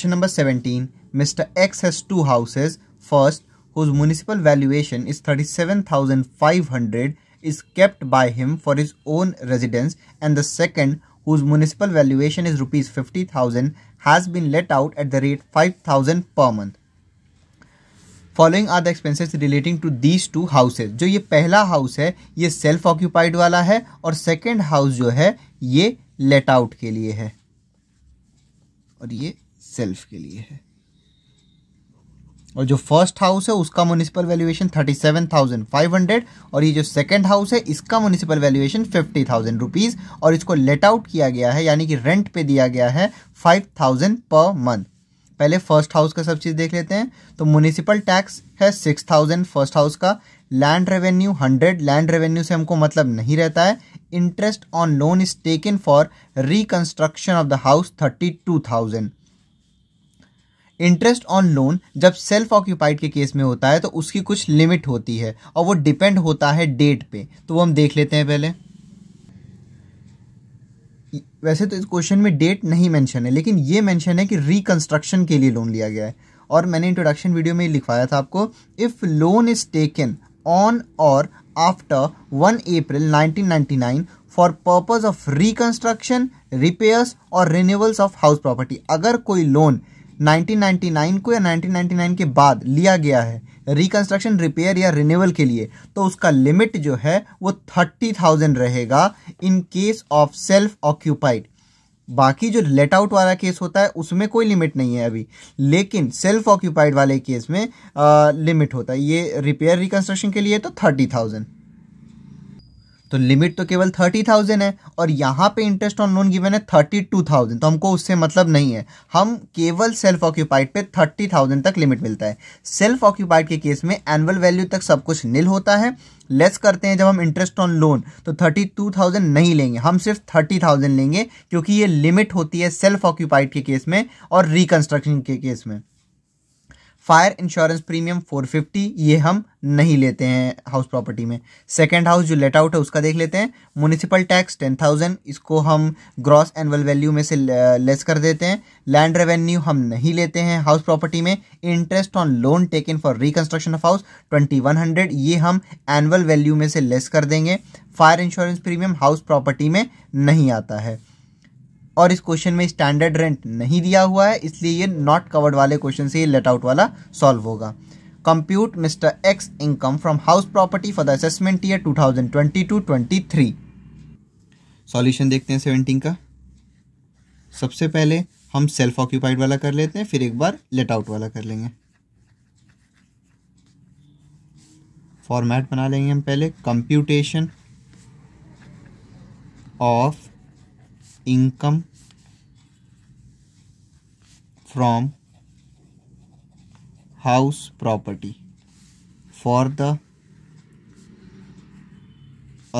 option number seventeen Mr X has two houses first whose municipal valuation is thirty seven thousand five hundred is kept by him for his own residence and the second whose municipal valuation is rupees fifty thousand has been let out at the rate five thousand per month following are the expenses relating to these two houses जो ये पहला house है ये self occupied वाला है और second house जो है ये लेट आउट के लिए है और ये सेल्फ के लिए है और जो फर्स्ट हाउस है उसका municipal valuation thirty seven thousand five hundred और ये जो सेकंड हाउस है इसका municipal valuation fifty thousand rupees और इसको लेट आउट किया गया है यानी कि रेंट पे दिया गया है फाइव थाउजेंड पर मंथ पहले फर्स्ट हाउस का सब चीज़ देख लेते हैं तो म्यूनिसिपल टैक्स है सिक्स थाउजेंड फर्स्ट हाउस का land revenue hundred land revenue से हमको मतलब नहीं रहता है interest on loan is taken for reconstruction of the house thirty two thousand interest on loan जब सेल्फ ऑक्यूपाइड के केस में होता है तो उसकी कुछ लिमिट होती है और वो डिपेंड होता है डेट पे तो वो हम देख लेते हैं पहले वैसे तो इस क्वेश्चन में डेट नहीं मेंशन है लेकिन ये मेंशन है कि रिकंस्ट्रक्शन के लिए लोन लिया गया है और मैंने इंट्रोडक्शन वीडियो में लिखवाया था आपको if loan is taken on और after one April 1999 for purpose of reconstruction repairs और रिन्यूअल्स ऑफ हाउस प्रॉपर्टी अगर कोई लोन 1999 को या 1999 के बाद लिया गया है रिकंस्ट्रक्शन रिपेयर या रिन्यूअल के लिए तो उसका लिमिट जो है वो थर्टी थाउजेंड रहेगा in case of self occupied बाकी जो लेट आउट वाला केस होता है उसमें कोई लिमिट नहीं है अभी लेकिन सेल्फ ऑक्यूपाइड वाले केस में आ, लिमिट होता है ये रिपेयर रिकंस्ट्रक्शन के लिए तो थर्टी थाउजेंड तो लिमिट तो केवल थर्टी थाउजेंड है और यहाँ पे इंटरेस्ट ऑन लोन गिवन है थर्टी टू थाउजेंड तो हमको उससे मतलब नहीं है हम केवल सेल्फ ऑक्यूपाइड पे थर्टी थाउजेंड तक लिमिट मिलता है सेल्फ ऑक्यूपाइड के केस में एनुअल वैल्यू तक सब कुछ नील होता है लेस करते हैं जब हम इंटरेस्ट ऑन लोन तो थर्टी टू थाउजेंड नहीं लेंगे हम सिर्फ थर्टी थाउजेंड लेंगे क्योंकि ये लिमिट होती है सेल्फ ऑक्यूपाइड के केस में और रिकन्स्ट्रक्शन के केस में फायर इंश्योरेंस प्रीमियम 450 ये हम नहीं लेते हैं हाउस प्रॉपर्टी में सेकंड हाउस जो लेट आउट है उसका देख लेते हैं म्यूनिसिपल टैक्स 10,000 इसको हम ग्रॉस एनुअल वैल्यू में से लेस कर देते हैं लैंड रेवेन्यू हम नहीं लेते हैं हाउस प्रॉपर्टी में interest on loan taken for reconstruction of house twenty ये हम एनुअल वैल्यू में से लेस कर देंगे fire insurance premium house property में नहीं आता है और इस क्वेश्चन में स्टैंडर्ड रेंट नहीं दिया हुआ है इसलिए ये नॉट कवर्ड वाले क्वेश्चन से ये लेट आउट वाला सॉल्व होगा compute Mr X income from house property for the assessment year 2022-23 solution देखते हैं सेवनटीन का सबसे पहले हम सेल्फ ऑक्यूपाइड वाला कर लेते हैं फिर एक बार लेट आउट वाला कर लेंगे फॉर्मेट बना लेंगे हम पहले computation of income from house property for the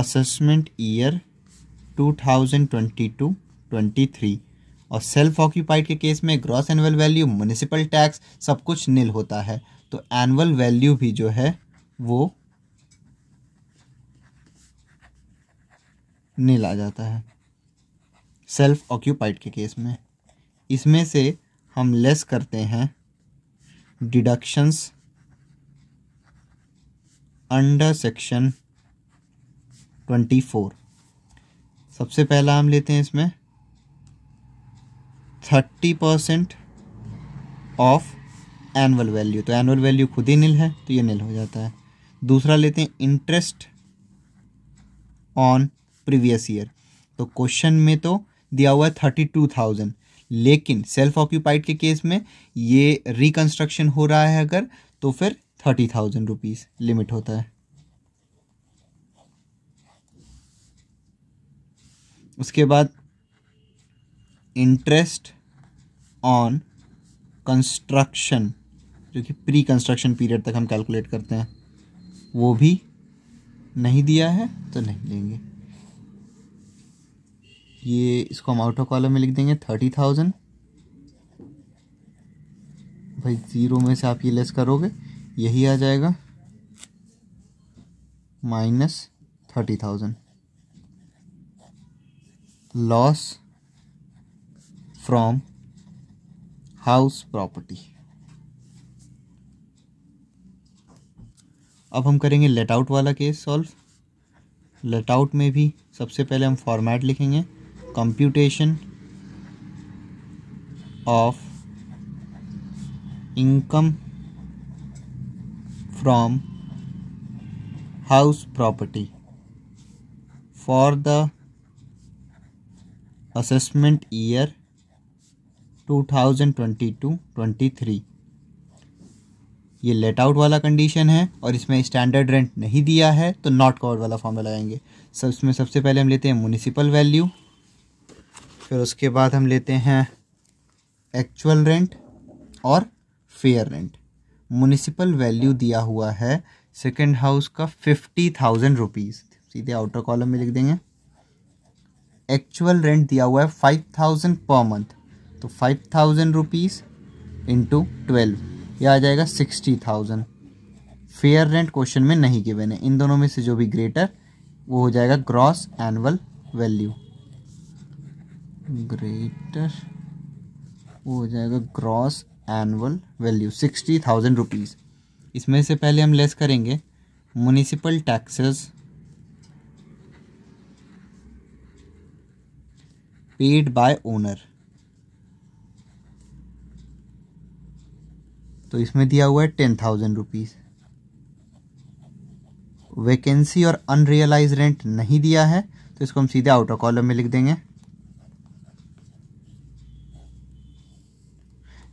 assessment year 2022-23 और सेल्फ ऑक्यूपाइड के केस में gross annual value municipal tax सब कुछ नील होता है तो एनुअल वैल्यू भी जो है वो नील आ जाता है सेल्फ ऑक्यूपाइड के केस में इसमें से हम लेस करते हैं deductions under section twenty four सबसे पहला हम लेते हैं इसमें thirty percent of annual value तो एनुअल वैल्यू खुद ही नील है तो ये निल हो जाता है दूसरा लेते हैं इंटरेस्ट ऑन प्रीवियस ईयर तो क्वेश्चन में तो दिया हुआ है थर्टी टू थाउजेंड लेकिन सेल्फ ऑक्यूपाइड के केस में ये रिकंस्ट्रक्शन हो रहा है अगर तो फिर थर्टी थाउजेंड रुपीज़ लिमिट होता है उसके बाद इंटरेस्ट ऑन कंस्ट्रक्शन जो कि प्री कंस्ट्रक्शन पीरियड तक हम कैलकुलेट करते हैं वो भी नहीं दिया है तो नहीं लेंगे ये इसको हम आउटर कॉलम में लिख देंगे थर्टी थाउजेंड भाई ज़ीरो में से आप ये लेस करोगे यही आ जाएगा minus thirty thousand loss from house property अब हम करेंगे लेट आउट वाला केस सॉल्व लेट आउट में भी सबसे पहले हम फॉर्मेट लिखेंगे computation of income from house property for the assessment year 2022-23 ये लेट आउट वाला कंडीशन है और इसमें स्टैंडर्ड रेंट नहीं दिया है तो नॉट कवर्ड वाला फॉर्म लगाएंगे सब इसमें सबसे पहले हम लेते हैं म्यूनिसिपल वैल्यू फिर उसके बाद हम लेते हैं एक्चुअल रेंट और फेयर रेंट म्यूनिसिपल वैल्यू दिया हुआ है सेकेंड हाउस का फिफ्टी थाउजेंड रुपीज़ सीधे आउटर कॉलम में लिख देंगे एक्चुअल रेंट दिया हुआ है फाइव थाउजेंड पर मंथ तो five thousand rupees into twelve यह आ जाएगा sixty thousand fair rent question में नहीं गिवन है इन दोनों में से जो भी ग्रेटर वो हो जाएगा ग्रॉस एनुअल वैल्यू ग्रेटर वो हो जाएगा gross annual value sixty thousand rupees इसमें से पहले हम लेस करेंगे municipal taxes paid by owner तो इसमें दिया हुआ है टेन थाउजेंड रुपीज़ वैकेंसी और अनरियलाइज रेंट नहीं दिया है तो इसको हम सीधे आउटर कॉलम में लिख देंगे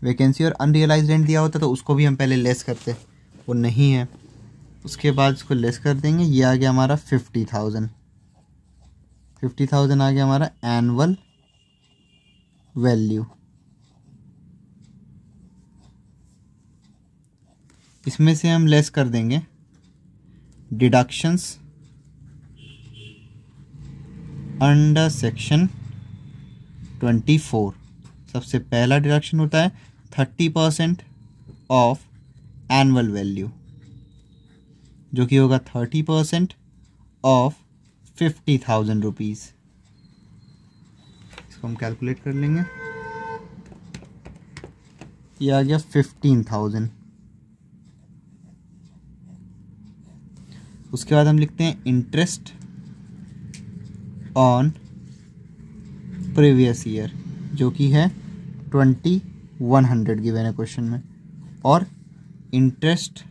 वैकेंसी और अनरियलाइज रेंट दिया होता तो उसको भी हम पहले लेस करते वो नहीं है उसके बाद इसको लेस कर देंगे ये आ गया हमारा फिफ्टी थाउजेंड फिफ्टी थाउजेंड आ गया हमारा एनअल वैल्यू इसमें से हम लेस कर देंगे deductions under section twenty four सबसे पहला डिडक्शन होता है thirty percent of annual value जो कि होगा thirty percent of fifty thousand rupees इसको हम कैलकुलेट कर लेंगे ये आ गया फिफ्टीन थाउजेंड उसके बाद हम लिखते हैं इंटरेस्ट ऑन प्रीवियस ईयर जो कि है ट्वेंटी वन हंड्रेड की है क्वेश्चन में और इंटरेस्ट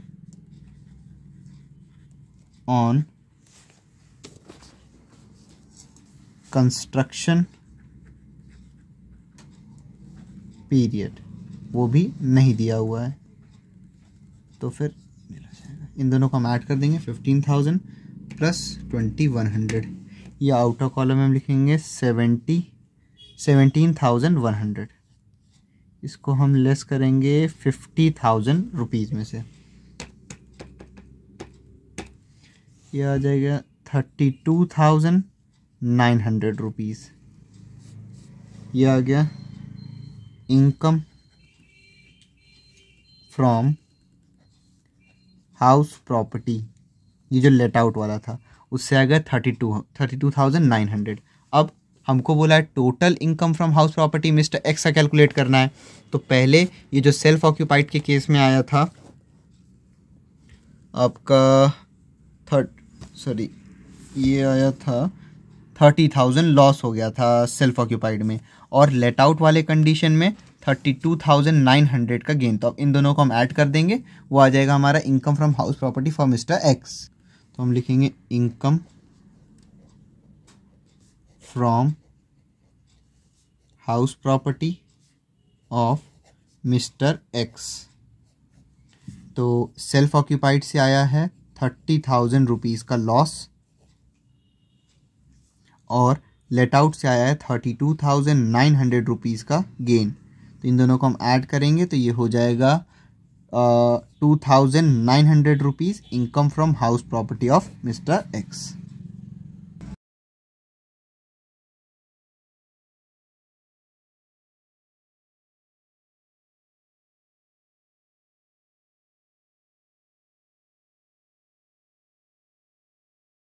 ऑन कंस्ट्रक्शन पीरियड वो भी नहीं दिया हुआ है तो फिर इन दोनों को हम ऐड कर देंगे fifteen thousand plus twenty one hundred या आउट ऑफ कॉलम में हम लिखेंगे seventy seventeen thousand one hundred इसको हम लेस करेंगे फिफ्टी थाउजेंड रुपीज़ में से ये आ जाएगा thirty two thousand nine hundred rupees ये आ गया इनकम फ्रॉम हाउस प्रॉपर्टी ये जो लेट आउट वाला था उससे आ गया thirty two thirty two thousand nine hundred अब हमको बोला है total income from house property Mr X का कैलकुलेट करना है तो पहले ये जो सेल्फ ऑक्यूपाइड के केस में आया था आपका थर्ड सॉरी ये आया था थर्टी थाउजेंड लॉस हो गया था सेल्फ ऑक्यूपाइड में और लेट आउट वाले कंडीशन में thirty two thousand nine hundred का गेन तो अब इन दोनों को हम ऐड कर देंगे वो आ जाएगा हमारा income from house property for Mr X तो हम लिखेंगे income from house property of Mr X तो सेल्फ ऑक्यूपाइड से आया है थर्टी थाउजेंड रुपीज़ का लॉस और लेट आउट से आया है thirty two thousand nine hundred rupees का गेन तो इन दोनों को हम ऐड करेंगे तो ये हो जाएगा two thousand nine hundred rupees income from house property of Mr x